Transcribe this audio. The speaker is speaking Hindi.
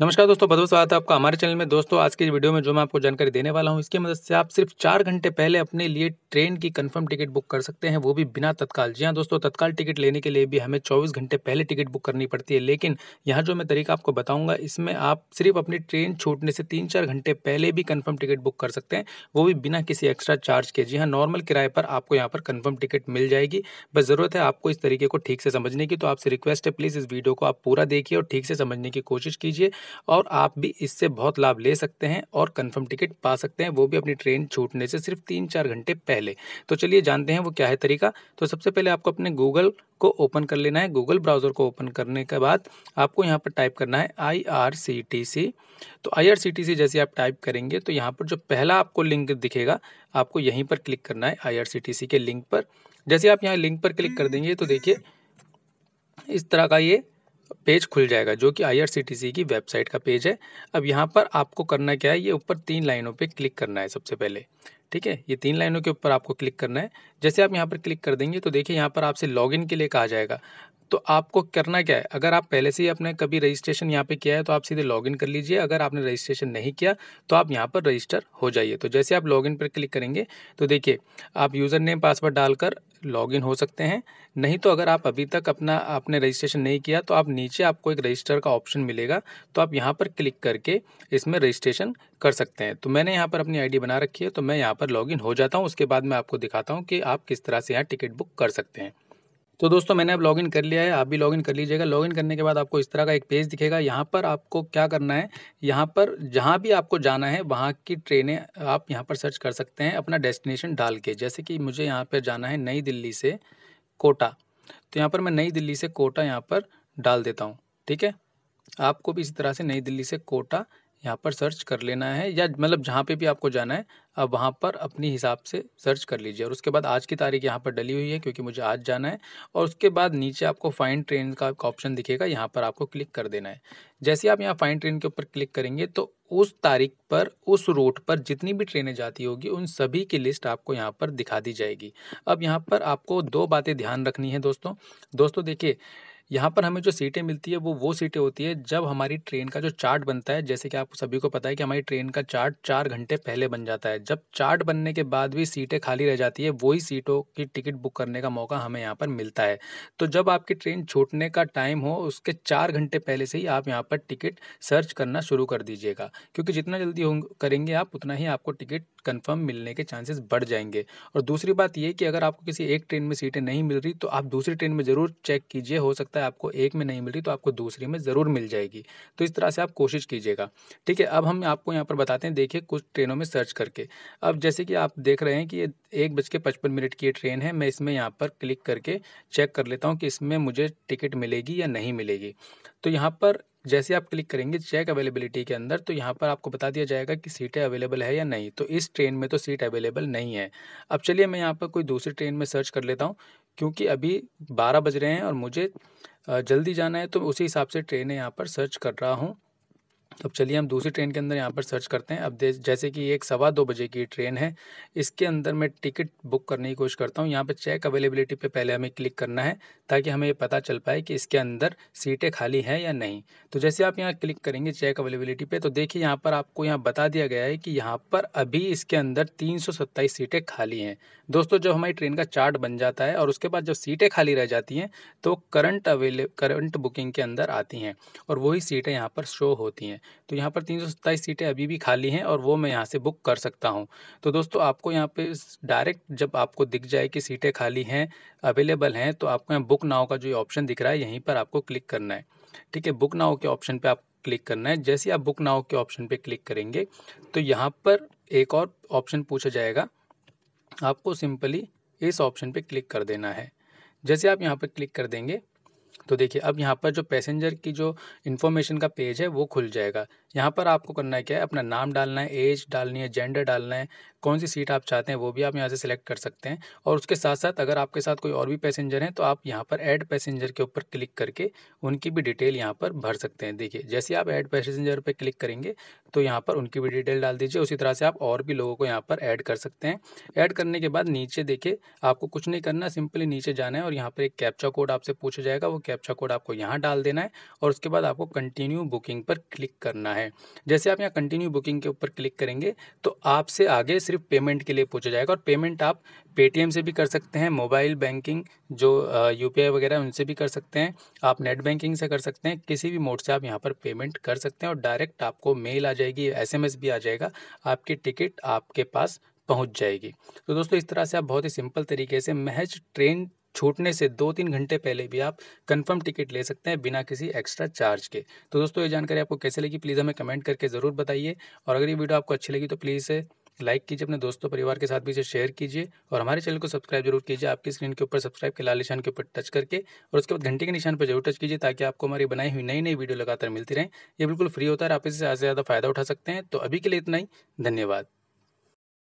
नमस्कार दोस्तों बहुत बहुत स्वागत है आपका हमारे चैनल में दोस्तों आज की वीडियो में जो मैं आपको जानकारी देने वाला हूं इसकी मदद से आप सिर्फ चार घंटे पहले अपने लिए ट्रेन की कंफर्म टिकट बुक कर सकते हैं वो भी बिना तत्काल जी हाँ दोस्तों तत्काल टिकट लेने के लिए भी हमें चौबीस घंटे पहले टिकट बुक करनी पड़ती है लेकिन यहाँ जो मैं तरीका आपको बताऊंगा इसमें आप सिर्फ अपनी ट्रेन छूटने से तीन चार घंटे पहले भी कन्फर्म टिकट बुक कर सकते हैं वो भी बिना किसी एक्स्ट्रा चार्ज के जी हाँ नॉर्मल किराए पर आपको यहाँ पर कन्फर्म टिकट मिल जाएगी बस ज़रूरत है आपको इस तरीके को ठीक से समझने की तो आपसे रिक्वेस्ट है प्लीज़ इस वीडियो को आप पूरा देखिए और ठीक से समझने की कोशिश कीजिए और आप भी इससे बहुत लाभ ले सकते हैं और कन्फर्म टिकट पा सकते हैं वो भी अपनी ट्रेन छूटने से सिर्फ तीन चार घंटे पहले तो चलिए जानते हैं वो क्या है तरीका तो सबसे पहले आपको अपने गूगल को ओपन कर लेना है गूगल ब्राउज़र को ओपन करने के बाद आपको यहाँ पर टाइप करना है I R C T C तो I R C T C जैसे आप टाइप करेंगे तो यहाँ पर जो पहला आपको लिंक दिखेगा आपको यहीं पर क्लिक करना है I R C T C के लिंक पर जैसे आप यहाँ लिंक पर क्लिक कर देंगे तो देखिए इस तरह का ये पेज खुल जाएगा जो कि आईआरसीटीसी की वेबसाइट का पेज है अब यहाँ पर आपको करना क्या है ये ऊपर तीन लाइनों पे क्लिक करना है सबसे पहले ठीक है ये तीन लाइनों के ऊपर आपको क्लिक करना है जैसे आप यहाँ पर क्लिक कर देंगे तो देखिए यहाँ पर आपसे लॉगिन के लिए कहा जाएगा तो आपको करना क्या है अगर आप पहले से ही आपने कभी रजिस्ट्रेशन यहाँ पे किया है तो आप सीधे लॉगिन कर लीजिए अगर आपने रजिस्ट्रेशन नहीं किया तो आप यहाँ पर रजिस्टर हो जाइए तो जैसे आप लॉगिन पर क्लिक करेंगे तो देखिए आप यूज़र नेम पासवर्ड डालकर लॉगिन हो सकते हैं नहीं तो अगर आप अभी तक अपना आपने रजिस्ट्रेशन नहीं किया तो आप नीचे आपको एक रजिस्टर का ऑप्शन मिलेगा तो आप यहाँ पर क्लिक करके इसमें रजिस्ट्रेशन कर सकते हैं तो मैंने यहाँ पर अपनी आईडी बना रखी है तो मैं यहाँ पर लॉगिन हो जाता हूँ उसके बाद मैं आपको दिखाता हूँ कि आप किस तरह से यहाँ टिकट बुक कर सकते हैं तो दोस्तों मैंने अब लॉगिन कर लिया है आप भी लॉगिन कर लीजिएगा लॉगिन करने के बाद आपको इस तरह का एक पेज दिखेगा यहाँ पर आपको क्या करना है यहाँ पर जहाँ भी आपको जाना है वहाँ की ट्रेनें आप यहाँ पर सर्च कर सकते हैं अपना डेस्टिनेशन डाल के जैसे कि मुझे यहाँ पर जाना है नई दिल्ली से कोटा तो यहाँ पर मैं नई दिल्ली से कोटा यहाँ पर डाल देता हूँ ठीक है आपको भी इसी तरह से नई दिल्ली से कोटा यहाँ पर सर्च कर लेना है या मतलब जहाँ पे भी आपको जाना है अब वहाँ पर अपने हिसाब से सर्च कर लीजिए और उसके बाद आज की तारीख यहाँ पर डली हुई है क्योंकि मुझे आज जाना है और उसके बाद नीचे आपको फाइन ट्रेन का ऑप्शन दिखेगा यहाँ पर आपको क्लिक कर देना है जैसे आप यहाँ फ़ाइन ट्रेन के ऊपर क्लिक करेंगे तो उस तारीख पर उस रूट पर जितनी भी ट्रेनें जाती होगी उन सभी की लिस्ट आपको यहाँ पर दिखा दी जाएगी अब यहाँ पर आपको दो बातें ध्यान रखनी है दोस्तों दोस्तों देखिए यहाँ पर हमें जो सीटें मिलती है वो वो सीटें होती है जब हमारी ट्रेन का जो चार्ट बनता है जैसे कि आप सभी को पता है कि हमारी ट्रेन का चार्ट चार घंटे पहले बन जाता है जब चार्ट बनने के बाद भी सीटें खाली रह जाती है वही सीटों की टिकट बुक करने का मौका हमें यहाँ पर मिलता है तो जब आपकी ट्रेन छूटने का टाइम हो उसके चार घंटे पहले से ही आप यहाँ पर टिकट सर्च करना शुरू कर दीजिएगा क्योंकि जितना जल्दी करेंगे आप उतना ही आपको टिकट कन्फर्म मिलने के चांसेस बढ़ जाएंगे और दूसरी बात ये कि अगर आपको किसी एक ट्रेन में सीटें नहीं मिल रही तो आप दूसरी ट्रेन में ज़रूर चेक कीजिए हो सकता सकता है आपको एक में नहीं मिल रही तो आपको दूसरी में ज़रूर मिल जाएगी तो इस तरह से आप कोशिश कीजिएगा ठीक है अब हम आपको यहाँ पर बताते हैं देखिए कुछ ट्रेनों में सर्च करके अब जैसे कि आप देख रहे हैं कि ये एक बज के पचपन मिनट की ट्रेन है मैं इसमें यहाँ पर क्लिक करके चेक कर लेता हूँ कि इसमें मुझे टिकट मिलेगी या नहीं मिलेगी तो यहाँ पर जैसे आप क्लिक करेंगे चेक अवेलेबिलिटी के अंदर तो यहाँ पर आपको बता दिया जाएगा कि सीटें अवेलेबल है या नहीं तो इस ट्रेन में तो सीट अवेलेबल नहीं है अब चलिए मैं यहाँ पर कोई दूसरी ट्रेन में सर्च कर लेता हूँ क्योंकि अभी बारह बज रहे हैं और मुझे जल्दी जाना है तो उसी हिसाब से ट्रेनें यहाँ पर सर्च कर रहा हूँ अब चलिए हम दूसरी ट्रेन के अंदर यहाँ पर सर्च करते हैं अब जैसे कि एक सवा दो बजे की ट्रेन है इसके अंदर मैं टिकट बुक करने की कोशिश करता हूँ यहाँ पर चेक अवेलेबिलिटी पे पहले हमें क्लिक करना है ताकि हमें ये पता चल पाए कि इसके अंदर सीटें खाली हैं या नहीं तो जैसे आप यहाँ क्लिक करेंगे चेक अवेलेबिलिटी पर तो देखिए यहाँ पर आपको यहाँ बता दिया गया है कि यहाँ पर अभी इसके अंदर तीन सीटें खाली हैं दोस्तों जब हमारी ट्रेन का चार्ट बन जाता है और उसके बाद जब सीटें खाली रह जाती हैं तो करंट अवेले करंट बुकिंग के अंदर आती हैं और वही सीटें यहाँ पर शो होती हैं तो यहाँ पर तीन सीटें अभी भी खाली हैं और वो मैं यहाँ से बुक कर सकता हूँ तो दोस्तों आपको यहाँ पे डायरेक्ट जब आपको दिख जाए कि सीटें खाली हैं अवेलेबल हैं तो आपको यहाँ बुक नाव का जो ऑप्शन दिख रहा है यहीं पर आपको क्लिक करना है ठीक है बुक नाव के ऑप्शन पर आप क्लिक करना है जैसे आप बुक नाव के ऑप्शन पर क्लिक करेंगे तो यहाँ पर एक और ऑप्शन पूछा जाएगा आपको सिंपली इस ऑप्शन पर क्लिक कर देना है जैसे आप यहाँ पर क्लिक कर देंगे तो देखिए अब यहाँ पर जो पैसेंजर की जो इन्फॉर्मेशन का पेज है वो खुल जाएगा यहाँ पर आपको करना है क्या है अपना नाम डालना है एज डालनी है जेंडर डालना है कौन सी सीट आप चाहते हैं वो भी आप यहाँ से सिलेक्ट कर सकते हैं और उसके साथ साथ अगर आपके साथ कोई और भी पैसेंजर हैं तो आप यहाँ पर ऐड पैसेंजर के ऊपर क्लिक करके उनकी भी डिटेल यहाँ पर भर सकते हैं देखिए जैसे आप ऐड पैसेंजर पर क्लिक करेंगे तो यहाँ पर उनकी भी डिटेल डाल दीजिए उसी तरह से आप और भी लोगों को यहाँ पर ऐड कर सकते हैं ऐड करने के बाद नीचे देखिए आपको कुछ नहीं करना सिंपली नीचे जाना है और यहाँ पर एक कैप्चा कोड आपसे पूछा जाएगा वो कैप्चा कोड आपको यहाँ डाल देना है और उसके बाद आपको कंटिन्यू बुकिंग पर क्लिक करना है जैसे आप यहाँ कंटिन्यू बुकिंग के ऊपर क्लिक करेंगे तो आपसे आगे सिर्फ पेमेंट के लिए पूछा जाएगा और पेमेंट आप पेटीएम से भी कर सकते हैं मोबाइल बैंकिंग जो यू वगैरह उनसे भी कर सकते हैं आप नेट बैंकिंग से कर सकते हैं किसी भी मोड से आप यहाँ पर पेमेंट कर सकते हैं और डायरेक्ट आपको मेल आ जाए जाएगी एसएमएस भी आ जाएगा आपकी टिकट आपके पास पहुंच जाएगी तो दोस्तों इस तरह से आप बहुत ही सिंपल तरीके से महज ट्रेन छूटने से दो तीन घंटे पहले भी आप कंफर्म टिकट ले सकते हैं बिना किसी एक्स्ट्रा चार्ज के तो दोस्तों ये जानकारी आपको कैसे लगी प्लीज़ हमें कमेंट करके ज़रूर बताइए और अगर ये वीडियो आपको अच्छी लगी तो प्लीज़ लाइक कीजिए अपने दोस्तों परिवार के साथ भी इसे शेयर कीजिए और हमारे चैनल को सब्सक्राइब जरूर कीजिए आपकी स्क्रीन के ऊपर सब्सक्राइब के लाल निशान के ऊपर टच करके और उसके बाद घंटे के निशान पर जरूर टच कीजिए ताकि आपको हमारी बनाई हुई नई नई वीडियो लगातार मिलती रहे ये बिल्कुल फ्री होता है आप इससे ज़्यादा ज़्यादा फायदा उठा सकते हैं तो अभी के लिए इतना ही धन्यवाद